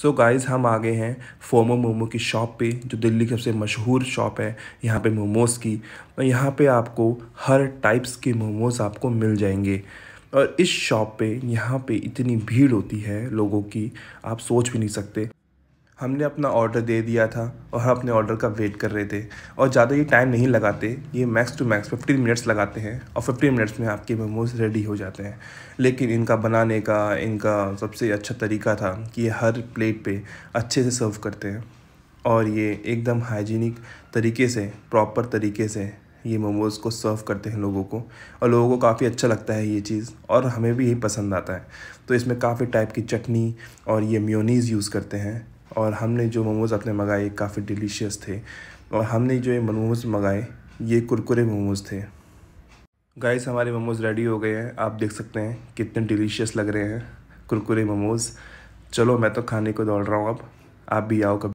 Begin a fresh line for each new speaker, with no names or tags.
सो so guys हम आ गए हैं फोमो मोमो की शॉप पे जो दिल्ली की सबसे मशहूर शॉप है यहाँ पे मोमोज़ की और यहाँ पे आपको हर टाइप्स के मोमोज़ आपको मिल जाएंगे और इस शॉप पे यहाँ पे इतनी भीड़ होती है लोगों की आप सोच भी नहीं सकते हमने अपना ऑर्डर दे दिया था और हम अपने ऑर्डर का वेट कर रहे थे और ज़्यादा ये टाइम नहीं लगाते ये max to max fifteen minutes लगाते हैं और फिफ्टीन मिनट्स में आपके मोमोज रेडी हो जाते हैं लेकिन इनका बनाने का इनका सबसे अच्छा तरीका था कि ये हर प्लेट पे अच्छे से सर्व करते हैं और ये एकदम हाइजीनिक तरीके से प्रॉपर तरीके से ये मोमोज़ को सर्व करते हैं लोगों को और लोगों को काफ़ी अच्छा लगता है ये चीज़ और हमें भी यही पसंद आता है तो इसमें काफ़ी टाइप की चटनी और ये म्योनीज़ यूज़ करते हैं और हमने जो मोमोज़ अपने मंगाए काफ़ी डिलीशियस थे और हमने जो ये मोमोज़ मंगाए ये कुरकुरे मोमोज़ थे गाइस हमारे मोमोज़ रेडी हो गए हैं आप देख सकते हैं कितने डिलीशियस लग रहे हैं कुरकुरे मोमोज़ चलो मैं तो खाने को दौड़ रहा हूँ अब आप भी आओ कभी